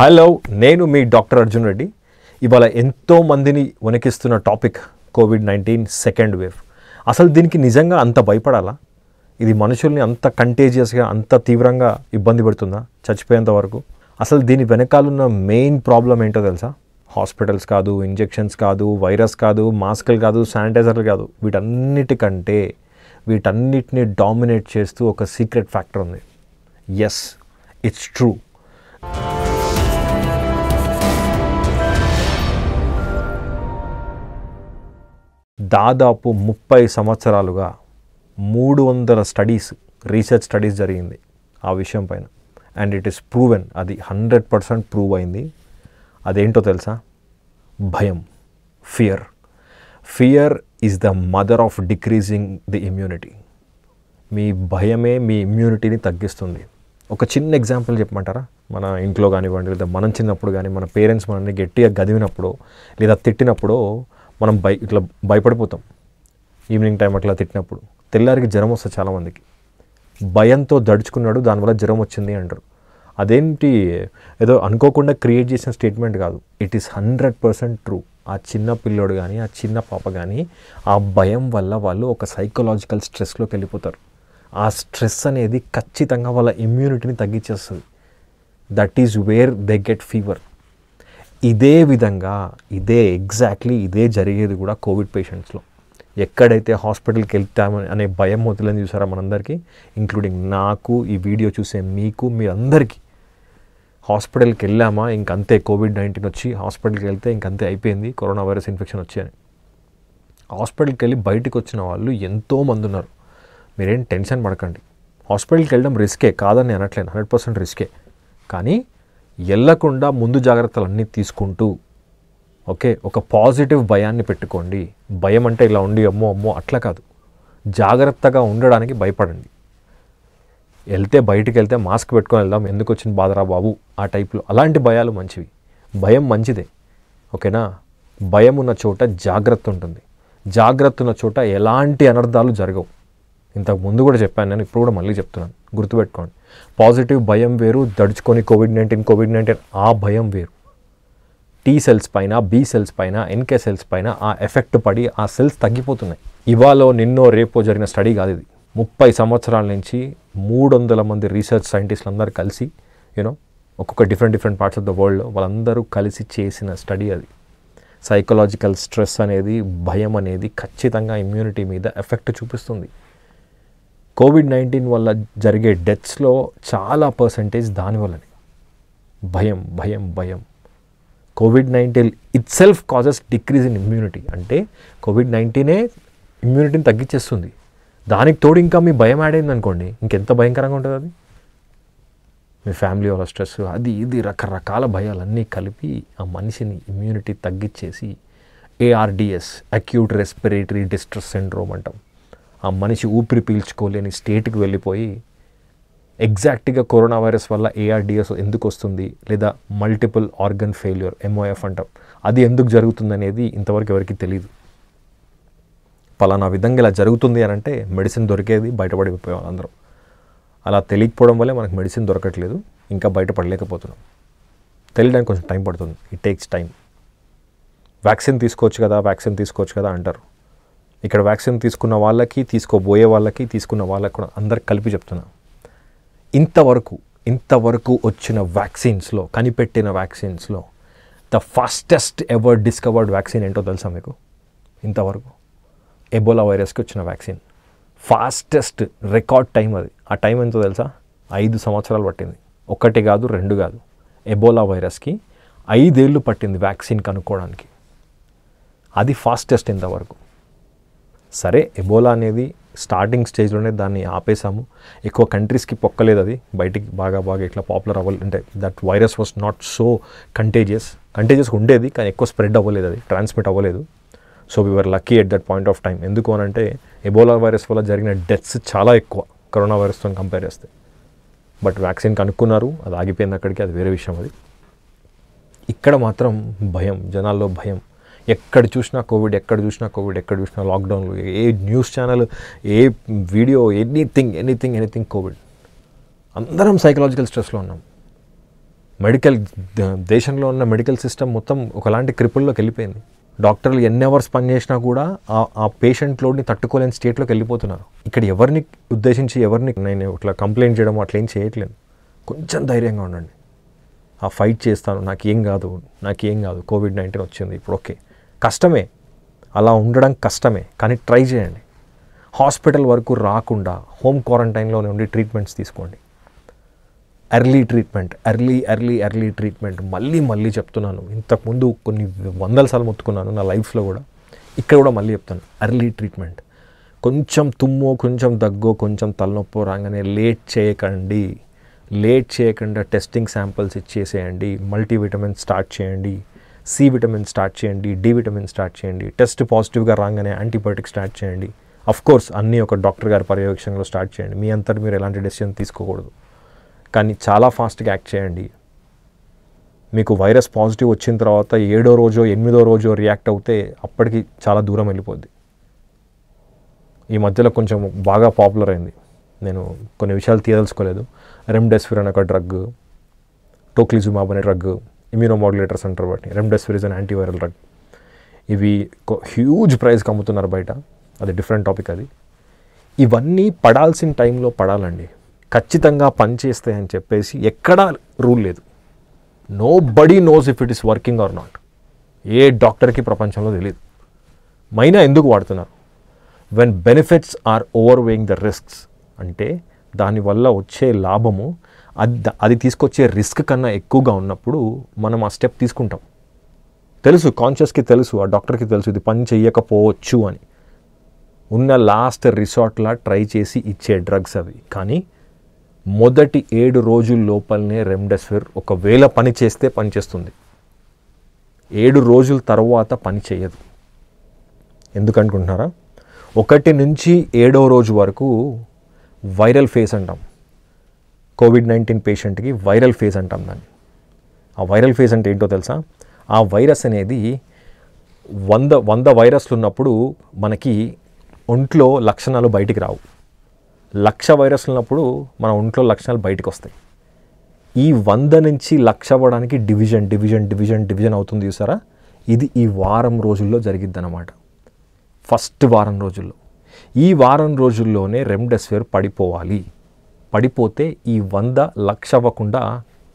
hello నేను మీ doctor Arjun Reddy ఇవాళ ఎంతో మందిని వణికిస్తున్న topic COVID nineteen second wave అసలు దీనికి నిజంగా అంత భయపడాలా ఇది మనుషుల్ని అంత కంటేజియస్గా అంత తీవ్రంగా ఇబ్బంది పెడుతుందా చచ్చిపోయేంత వరకు అసలు దీని వెనకాలన్న మెయిన్ ప్రాబ్లం ఏంటో తెలుసా హాస్పిటల్స్ కాదు ఇంజెక్షన్స్ కాదు వైరస్ కాదు మాస్కులు కాదు శానిటైజర్లు కాదు వీటన్నిటికంటే వీటన్నిటిని డామినేట్ చేస్తూ ఒక సీక్రెట్ ఫ్యాక్టర్ ఉంది ఎస్ ఇట్స్ ట్రూ దాదాపు ముప్పై సంవత్సరాలుగా మూడు వందల స్టడీస్ రీసెర్చ్ స్టడీస్ జరిగింది ఆ విషయం పైన అండ్ ఇట్ ఈస్ ప్రూవెన్ అది హండ్రెడ్ పర్సెంట్ ప్రూవ్ అయింది అదేంటో తెలుసా భయం fear fear is the mother of decreasing the immunity మీ భయమే మీ ఇమ్యూనిటీని తగ్గిస్తుంది ఒక చిన్న ఎగ్జాంపుల్ చెప్పమంటారా మన ఇంట్లో కానివ్వండి లేదా మనం చిన్నప్పుడు కానీ మన పేరెంట్స్ మనల్ని గట్టిగా గదివినప్పుడు లేదా తిట్టినప్పుడు మనం భయ ఇట్లా భయపడిపోతాం ఈవినింగ్ టైం అట్లా తిట్టినప్పుడు తెల్లారికి జ్వరం వస్తుంది చాలామందికి భయంతో దడుచుకున్నాడు దానివల్ల జ్వరం వచ్చింది అంటారు అదేంటి ఏదో అనుకోకుండా క్రియేట్ చేసిన స్టేట్మెంట్ కాదు it is hundred percent true ఆ చిన్న పిల్లోడు కానీ ఆ చిన్న పాప కానీ ఆ భయం వల్ల వాళ్ళు ఒక సైకలాజికల్ స్ట్రెస్లోకి వెళ్ళిపోతారు ఆ స్ట్రెస్ అనేది ఖచ్చితంగా వాళ్ళ ఇమ్యూనిటీని తగ్గించేస్తుంది that is where they get fever ఇదే విధంగా ఇదే ఎగ్జాక్ట్లీ ఇదే జరిగేది కూడా కోవిడ్ పేషెంట్స్లో ఎక్కడైతే హాస్పిటల్కి వెళ్తామని అనే భయం మొదలని చూసారా మనందరికీ ఇంక్లూడింగ్ నాకు ఈ వీడియో చూసే మీకు మీ అందరికీ హాస్పిటల్కి వెళ్ళామా ఇంకంతే కోవిడ్ నైన్టీన్ వచ్చి హాస్పిటల్కి వెళ్తే ఇంకంతే అయిపోయింది కరోనా వైరస్ ఇన్ఫెక్షన్ వచ్చి అని హాస్పిటల్కి వెళ్ళి బయటకు వచ్చిన వాళ్ళు ఎంతోమంది ఉన్నారు మీరేం టెన్షన్ పడకండి హాస్పిటల్కి వెళ్ళడం రిస్కే కాదని అనట్లేదు హండ్రెడ్ పర్సెంట్ రిస్కే కానీ వెళ్ళకుండా ముందు జాగ్రత్తలన్నీ తీసుకుంటూ ఓకే ఒక పాజిటివ్ భయాన్ని పెట్టుకోండి భయం అంటే ఇలా ఉండి అమ్మో అమ్మో అట్లా కాదు జాగ్రత్తగా ఉండడానికి భయపడండి వెళ్తే బయటికి వెళ్తే మాస్క్ పెట్టుకొని వెళ్దాం ఎందుకు వచ్చిన బాధరా బాబు ఆ టైప్లో అలాంటి భయాలు మంచివి భయం మంచిదే ఓకేనా భయం ఉన్న చోట జాగ్రత్త ఉంటుంది జాగ్రత్త ఉన్న చోట ఎలాంటి అనర్థాలు జరగవు ఇంతకు ముందు కూడా చెప్పాను నేను ఇప్పుడు కూడా మళ్ళీ చెప్తున్నాను గుర్తుపెట్టుకోండి పాజిటివ్ భయం వేరు దడుచుకొని కోవిడ్ నైన్టీన్ కోవిడ్ నైన్టీన్ ఆ భయం వేరు టీ సెల్స్ పైన బి సెల్స్ పైన ఎన్కే సెల్స్ పైన ఆ ఎఫెక్ట్ పడి ఆ సెల్స్ తగ్గిపోతున్నాయి ఇవాళ నిన్నో రేపో జరిగిన స్టడీ కాదు ఇది ముప్పై సంవత్సరాల నుంచి మూడు వందల మంది రీసెర్చ్ సైంటిస్టులు అందరూ కలిసి యూనో ఒక్కొక్క different different parts of the world వాళ్ళందరూ కలిసి చేసిన స్టడీ అది సైకలాజికల్ స్ట్రెస్ అనేది భయం అనేది ఖచ్చితంగా ఇమ్యూనిటీ మీద ఎఫెక్ట్ చూపిస్తుంది కోవిడ్ నైన్టీన్ వల్ల జరిగే డెత్స్లో చాలా పర్సంటేజ్ దానివల్లని భయం భయం భయం COVID nineteen itself causes decrease in immunity అంటే కోవిడ్ నైన్టీనే ఇమ్యూనిటీని తగ్గించేస్తుంది దానికి తోడు ఇంకా మీ భయం యాడ్ అయింది అనుకోండి ఇంకెంత భయంకరంగా ఉంటుంది అది మీ ఫ్యామిలీ వాళ్ళ స్ట్రెస్ అది ఇది రకరకాల భయాలన్నీ కలిపి ఆ మనిషిని ఇమ్యూనిటీ తగ్గించేసి A R D S acute respiratory distress syndrome అంటాం ఆ మనిషి ఊపిరి పీల్చుకోలేని స్టేట్కి వెళ్ళిపోయి ఎగ్జాక్ట్గా కరోనా వైరస్ వల్ల ఏఆర్డిఎస్ ఎందుకు వస్తుంది లేదా మల్టిపుల్ ఆర్గన్ ఫెయిల్యూర్ ఎంఓఎఫ్ అంటాం అది ఎందుకు జరుగుతుంది అనేది ఇంతవరకు ఎవరికి తెలియదు పలానా విధంగా ఇలా జరుగుతుంది అని అంటే మెడిసిన్ దొరికేది బయటపడి అందరూ అలా తెలియకపోవడం వల్లే మనకు మెడిసిన్ దొరకట్లేదు ఇంకా బయటపడలేకపోతున్నాం తెలియడానికి కొంచెం టైం పడుతుంది ఇట్ టేక్స్ టైం వ్యాక్సిన్ తీసుకోవచ్చు కదా వ్యాక్సిన్ తీసుకోవచ్చు కదా అంటారు ఇక్కడ వ్యాక్సిన్ తీసుకున్న వాళ్ళకి తీసుకోబోయే వాళ్ళకి తీసుకున్న వాళ్ళకి కూడా అందరికి కలిపి చెప్తున్నా ఇంతవరకు ఇంతవరకు వచ్చిన వ్యాక్సిన్స్లో కనిపెట్టిన వ్యాక్సిన్స్లో the fastest ever discovered vaccine ఏంటో తెలుసా మీకు ఇంతవరకు ఎబోలా వైరస్కి వచ్చిన వ్యాక్సిన్ ఫాస్టెస్ట్ రికార్డ్ టైం అది ఆ టైం ఎంతో తెలుసా ఐదు సంవత్సరాలు పట్టింది ఒకటి కాదు రెండు కాదు ఎబోలా వైరస్కి ఐదేళ్ళు పట్టింది వ్యాక్సిన్ కనుక్కోవడానికి అది ఫాస్టెస్ట్ ఇంతవరకు సరే ఎబోలా అనేది స్టార్టింగ్ స్టేజ్లోనే దాన్ని ఆపేసాము ఎక్కువ కంట్రీస్కి పొక్కలేదు అది బయటికి బాగా బాగా ఇట్లా పాపులర్ అవ్వలేదు అంటే that virus was not so contagious contagious ఉండేది కానీ ఎక్కువ స్ప్రెడ్ అవ్వలేదు అది ట్రాన్స్మిట్ అవ్వలేదు so we are lucky at that point of time ఎందుకు అని అంటే ఎబోలా వైరస్ వల్ల జరిగిన డెత్స్ చాలా ఎక్కువ కరోనా వైరస్తో కంపేర్ చేస్తే బట్ వ్యాక్సిన్ కనుక్కున్నారు అది ఆగిపోయింది అక్కడికి అది వేరే విషయం అది ఇక్కడ మాత్రం భయం జనాల్లో భయం ఎక్కడ చూసినా కోవిడ్ ఎక్కడ చూసినా కోవిడ్ ఎక్కడ చూసినా లాక్డౌన్లు ఏ న్యూస్ ఛానల్ ఏ video anything anything anything COVID అందరం సైకలాజికల్ స్ట్రెస్లో ఉన్నాం మెడికల్ దేశంలో ఉన్న మెడికల్ సిస్టమ్ మొత్తం ఒకలాంటి క్రిపుల్లోకి వెళ్ళిపోయింది డాక్టర్లు ఎన్ని అవర్స్ పనిచేసినా కూడా ఆ పేషెంట్ లోడ్ని తట్టుకోలేని స్టేట్లోకి వెళ్ళిపోతున్నారు ఇక్కడ ఎవరిని ఉద్దేశించి ఎవరిని నేను ఇట్లా కంప్లైంట్ చేయడం అట్లా ఏం చేయట్లేదు కొంచెం ధైర్యంగా ఉండండి ఆ ఫైట్ చేస్తాను నాకేం కాదు నాకేం కాదు కోవిడ్ నైన్టీన్ వచ్చింది ఇప్పుడు ఓకే కష్టమే అలా ఉండడం కష్టమే కానీ ట్రై చేయండి హాస్పిటల్ వరకు రాకుండా హోమ్ క్వారంటైన్లోనే ఉండి ట్రీట్మెంట్స్ తీసుకోండి early treatment early early early treatment మళ్ళీ మళ్ళీ చెప్తున్నాను ఇంతకుముందు కొన్ని వందల సార్లు మొత్తుకున్నాను నా లైఫ్లో కూడా ఇక్కడ కూడా మళ్ళీ చెప్తాను ఎర్లీ ట్రీట్మెంట్ కొంచెం తుమ్మో కొంచెం దగ్గో కొంచెం తలనొప్పో రాగానే లేట్ చేయకండి లేట్ చేయకుండా టెస్టింగ్ శాంపిల్స్ ఇచ్చేసేయండి మల్టీవిటమిన్ స్టార్ట్ చేయండి సి విటమిన్ స్టార్ట్ చేయండి డి విటమిన్ స్టార్ట్ చేయండి టెస్ట్ పాజిటివ్గా రాగానే యాంటీబయోటిక్ స్టార్ట్ చేయండి కోర్స్ అన్నీ ఒక డాక్టర్ గారి పర్యవేక్షణలో స్టార్ట్ చేయండి మీ అంతా మీరు ఎలాంటి డెసిషన్ తీసుకోకూడదు కానీ చాలా ఫాస్ట్గా యాక్ట్ చేయండి మీకు వైరస్ పాజిటివ్ వచ్చిన తర్వాత ఏడో రోజో ఎనిమిదో రోజో రియాక్ట్ అవుతే అప్పటికి చాలా దూరం వెళ్ళిపోద్ది ఈ మధ్యలో కొంచెం బాగా పాపులర్ అయింది నేను కొన్ని విషయాలు తీయదలుచుకోలేదు రెమ్డెసివిర్ అనే ఒక డ్రగ్ టోక్లిజుమాబ్ అనే డ్రగ్ ఇమ్యూనోమాడ్యులేటర్స్ అంటారు వాటిని remdesivir is an antiviral drug ఇవి హ్యూజ్ ప్రైస్కి అమ్ముతున్నారు బయట అది డిఫరెంట్ టాపిక్ అది ఇవన్నీ పడాల్సిన టైంలో పడాలండి ఖచ్చితంగా అని చెప్పేసి ఎక్కడా రూల్ లేదు nobody knows if it is working or not ఏ డాక్టర్కి ప్రపంచంలో తెలియదు మైనా ఎందుకు వాడుతున్నారు when benefits are overweighing the risks అంటే దానివల్ల వచ్చే లాభము అది అది తీసుకొచ్చే రిస్క్ కన్నా ఎక్కువగా ఉన్నప్పుడు మనం ఆ స్టెప్ తీసుకుంటాం తెలుసు కాన్షియస్కి తెలుసు ఆ డాక్టర్కి తెలుసు ఇది పని చేయకపోవచ్చు అని ఉన్న లాస్ట్ రిసార్ట్లా ట్రై చేసి ఇచ్చే డ్రగ్స్ అవి కానీ మొదటి ఏడు రోజుల లోపలనే రెమ్డెసివిర్ ఒకవేళ పని చేస్తే పనిచేస్తుంది ఏడు రోజుల తర్వాత పని చేయదు ఎందుకనుకుంటున్నారా ఒకటి నుంచి ఏడో రోజు వరకు వైరల్ ఫేస్ అంటాం కోవిడ్ నైన్టీన్ పేషెంట్కి వైరల్ ఫేజ్ అంటాం దాన్ని ఆ వైరల్ ఫేజ్ అంటే ఏంటో తెలుసా ఆ వైరస్ అనేది వంద వంద వైరస్లు ఉన్నప్పుడు మనకి ఒంట్లో లక్షణాలు బయటికి రావు లక్ష వైరస్లు ఉన్నప్పుడు మన ఒంట్లో లక్షణాలు బయటకు వస్తాయి ఈ వంద నుంచి లక్ష అవ్వడానికి డివిజన్ డివిజన్ డివిజన్ డివిజన్ అవుతుంది చూసారా ఇది ఈ వారం రోజుల్లో అన్నమాట ఫస్ట్ వారం రోజుల్లో ఈ వారం రోజుల్లోనే రెమ్డెసివిర్ పడిపోవాలి పడిపోతే ఈ వంద లక్ష అవ్వకుండా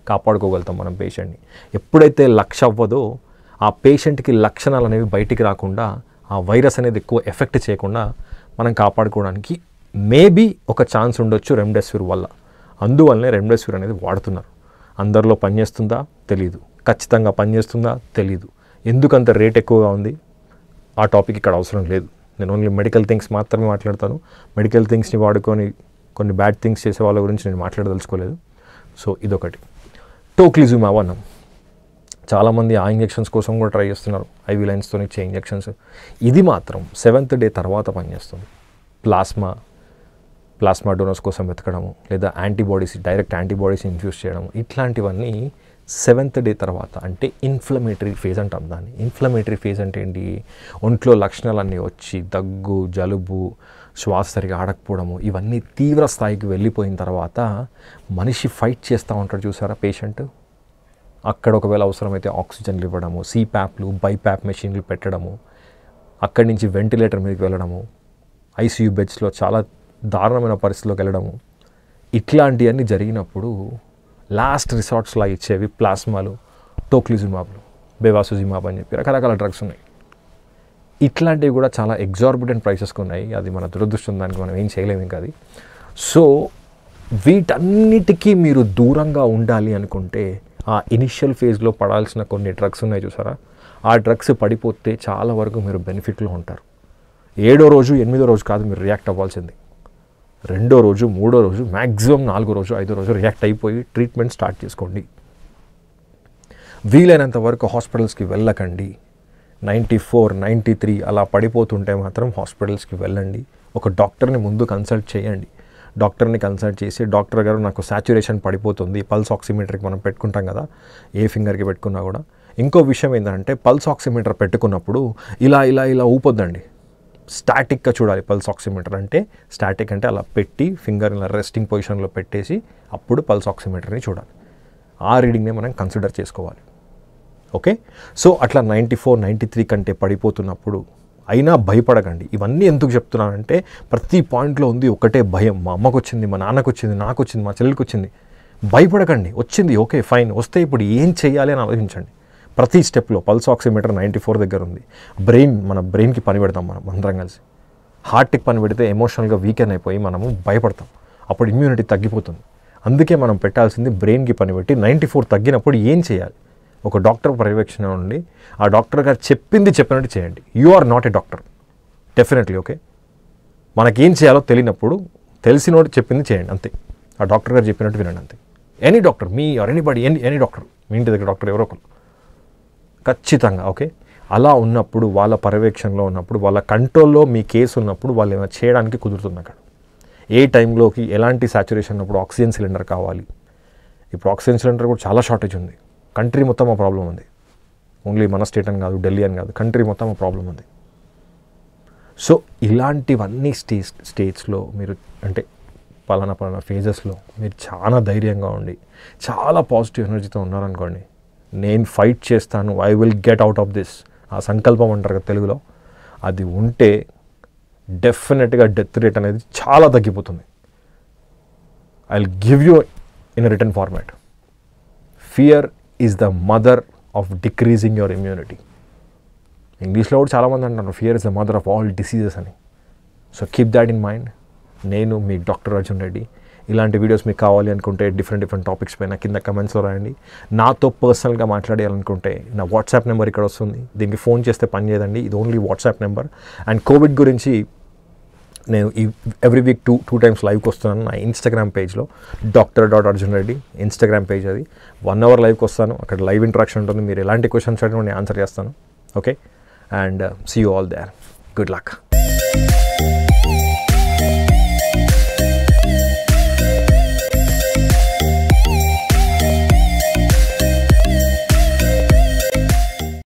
కాపాడుకోగలుగుతాం మనం పేషెంట్ని ఎప్పుడైతే లక్ష అవ్వదో ఆ పేషెంట్కి లక్షణాలు అనేవి బయటికి రాకుండా ఆ వైరస్ అనేది ఎక్కువ ఎఫెక్ట్ చేయకుండా మనం కాపాడుకోవడానికి మేబీ ఒక ఛాన్స్ ఉండొచ్చు రెమ్డెసివిర్ వల్ల అందువల్లనే రెమ్డెసివిర్ అనేది వాడుతున్నారు అందరిలో పనిచేస్తుందా తెలీదు ఖచ్చితంగా పనిచేస్తుందా తెలీదు ఎందుకంత రేట్ ఎక్కువగా ఉంది ఆ టాపిక్ ఇక్కడ అవసరం లేదు నేను ఓన్లీ మెడికల్ థింగ్స్ మాత్రమే మాట్లాడతాను మెడికల్ థింగ్స్ని వాడుకొని కొన్ని బ్యాడ్ థింగ్స్ చేసే వాళ్ళ గురించి నేను మాట్లాడదలుచుకోలేదు సో ఇదొకటి టోక్లిజుమ్ అన్నాం చాలామంది ఆ ఇంజెక్షన్స్ కోసం కూడా ట్రై చేస్తున్నారు ఐవి లైన్స్తో ఇచ్చే ఇంజెక్షన్స్ ఇది మాత్రం సెవెంత్ డే తర్వాత పనిచేస్తుంది ప్లాస్మా ప్లాస్మా డోనర్స్ కోసం వెతకడము లేదా యాంటీబాడీస్ డైరెక్ట్ యాంటీబాడీస్ ఇన్ఫ్యూజ్ చేయడం ఇట్లాంటివన్నీ సెవెంత్ డే తర్వాత అంటే ఇన్ఫ్లమేటరీ ఫేజ్ అంటాం దాన్ని ఇన్ఫ్లమేటరీ ఫేజ్ అంటే ఏంటి ఒంట్లో లక్షణాలన్నీ వచ్చి దగ్గు జలుబు శ్వాస సరిగా ఆడకపోవడము ఇవన్నీ తీవ్ర స్థాయికి వెళ్ళిపోయిన తర్వాత మనిషి ఫైట్ చేస్తూ ఉంటాడు చూసారా పేషెంట్ అక్కడ ఒకవేళ అవసరమైతే ఆక్సిజన్లు ఇవ్వడము ప్యాప్లు బైప్యాప్ మెషిన్లు పెట్టడము అక్కడి నుంచి వెంటిలేటర్ మీదకి వెళ్ళడము ఐసీయూ బెడ్స్లో చాలా దారుణమైన పరిస్థితుల్లోకి వెళ్ళడము ఇట్లాంటివన్నీ జరిగినప్పుడు లాస్ట్ రిసార్ట్స్లో ఇచ్చేవి ప్లాస్మాలు టోక్లిజిమాబ్లు బేవాసుజిమాబ్ అని చెప్పి రకరకాల డ్రగ్స్ ఉన్నాయి ఇట్లాంటివి కూడా చాలా ఎగ్జార్బిటెంట్ ప్రైసెస్కి ఉన్నాయి అది మన దురదృష్టం దానికి మనం ఏం చేయలేము ఇంకా అది సో వీటన్నిటికీ మీరు దూరంగా ఉండాలి అనుకుంటే ఆ ఇనిషియల్ ఫేజ్లో పడాల్సిన కొన్ని డ్రగ్స్ ఉన్నాయి చూసారా ఆ డ్రగ్స్ పడిపోతే చాలా వరకు మీరు బెనిఫిట్లో ఉంటారు ఏడో రోజు ఎనిమిదో రోజు కాదు మీరు రియాక్ట్ అవ్వాల్సింది రెండో రోజు మూడో రోజు మ్యాక్సిమం నాలుగో రోజు ఐదో రోజు రియాక్ట్ అయిపోయి ట్రీట్మెంట్ స్టార్ట్ చేసుకోండి వీలైనంత వరకు హాస్పిటల్స్కి వెళ్ళకండి నైంటీ ఫోర్ నైంటీ త్రీ అలా పడిపోతుంటే మాత్రం హాస్పిటల్స్కి వెళ్ళండి ఒక డాక్టర్ని ముందు కన్సల్ట్ చేయండి డాక్టర్ని కన్సల్ట్ చేసి డాక్టర్ గారు నాకు సాచ్యురేషన్ పడిపోతుంది పల్స్ ఆక్సిమీటర్కి మనం పెట్టుకుంటాం కదా ఏ ఫింగర్కి పెట్టుకున్నా కూడా ఇంకో విషయం ఏంటంటే పల్స్ ఆక్సిమీటర్ పెట్టుకున్నప్పుడు ఇలా ఇలా ఇలా ఊపొద్దండి స్టాటిక్గా చూడాలి పల్స్ ఆక్సిమీటర్ అంటే స్టాటిక్ అంటే అలా పెట్టి ఫింగర్ ఇలా రెస్టింగ్ పొజిషన్లో పెట్టేసి అప్పుడు పల్స్ ఆక్సిమీటర్ని చూడాలి ఆ రీడింగ్నే మనం కన్సిడర్ చేసుకోవాలి ఓకే సో అట్లా నైంటీ ఫోర్ నైంటీ త్రీ కంటే పడిపోతున్నప్పుడు అయినా భయపడకండి ఇవన్నీ ఎందుకు చెప్తున్నానంటే ప్రతి పాయింట్లో ఉంది ఒకటే భయం మా అమ్మకు వచ్చింది మా నాన్నకు వచ్చింది నాకు వచ్చింది మా చెల్లెలకు వచ్చింది భయపడకండి వచ్చింది ఓకే ఫైన్ వస్తే ఇప్పుడు ఏం చేయాలి అని ఆలోచించండి ప్రతి స్టెప్లో పల్స్ ఆక్సిమీటర్ నైంటీ ఫోర్ దగ్గర ఉంది బ్రెయిన్ మన బ్రెయిన్కి పని పెడతాం మనం అందరం కలిసి హార్ట్కి పని పెడితే ఎమోషనల్గా వీకెన్ అయిపోయి మనము భయపడతాం అప్పుడు ఇమ్యూనిటీ తగ్గిపోతుంది అందుకే మనం పెట్టాల్సింది బ్రెయిన్కి పని పెట్టి నైంటీ ఫోర్ తగ్గినప్పుడు ఏం చేయాలి ఒక డాక్టర్ పర్యవేక్షణ ఉండి ఆ డాక్టర్ గారు చెప్పింది చెప్పినట్టు చేయండి you are not a doctor definitely okay మనకేం చేయాలో తెలియనప్పుడు తెలిసినోడు చెప్పింది చేయండి అంతే ఆ డాక్టర్ గారు చెప్పినట్టు వినండి అంతే ఎనీ డాక్టర్ మీ or anybody any any doctor మీ ఇంటి దగ్గర డాక్టర్ ఎవరో ఒకరు ఖచ్చితంగా ఓకే అలా ఉన్నప్పుడు వాళ్ళ పర్యవేక్షణలో ఉన్నప్పుడు వాళ్ళ కంట్రోల్లో మీ కేసు ఉన్నప్పుడు వాళ్ళు ఏమైనా చేయడానికి కుదురుతుంది అక్కడ ఏ టైంలోకి ఎలాంటి సాచ్యురేషన్ ఉన్నప్పుడు ఆక్సిజన్ సిలిండర్ కావాలి ఇప్పుడు ఆక్సిజన్ సిలిండర్ కూడా చాలా షార్టేజ్ ఉంది కంట్రీ మొత్తం ఆ ప్రాబ్లం ఉంది ఓన్లీ మన స్టేట్ అని కాదు ఢిల్లీ అని కాదు కంట్రీ మొత్తం ఆ ప్రాబ్లం ఉంది సో ఇలాంటివన్నీ స్టే స్టేట్స్లో మీరు అంటే పలానా పలానా ఫేజెస్లో మీరు చాలా ధైర్యంగా ఉండి చాలా పాజిటివ్ ఎనర్జీతో ఉన్నారనుకోండి నేను ఫైట్ చేస్తాను I will get out of this ఆ సంకల్పం అంటారు కదా తెలుగులో అది ఉంటే డెఫినెట్గా డెత్ రేట్ అనేది చాలా తగ్గిపోతుంది I give you in return format fear is the mother of decreasing your immunity ఇంగ్లీష్లో కూడా చాలామంది అంటున్నారు fear is the mother of all diseases అని so keep that in mind నేను మీ డాక్టర్ అర్జున్ రెడ్డి ఇలాంటి వీడియోస్ మీకు కావాలి అనుకుంటే డిఫరెంట్ డిఫరెంట్ టాపిక్స్ పైన కింద కమెంట్స్లో రాయండి నాతో పర్సనల్గా మాట్లాడేయాలనుకుంటే నా వాట్సాప్ నెంబర్ ఇక్కడ వస్తుంది దీనికి ఫోన్ చేస్తే పని చేయదండి ఇది only WhatsApp number and COVID గురించి నేను ఈ every week two two times లైవ్కి వస్తున్నాను నా ఇన్స్టాగ్రామ్ పేజ్లో doctor dot Arjun Reddy Instagram page అది వన్ అవర్ లైవ్కి వస్తాను అక్కడ లైవ్ ఇంటరాక్షన్ ఉంటుంది మీరు ఎలాంటి క్వశ్చన్స్ అడిగినా నేను ఆన్సర్ చేస్తాను okay and see you all there good luck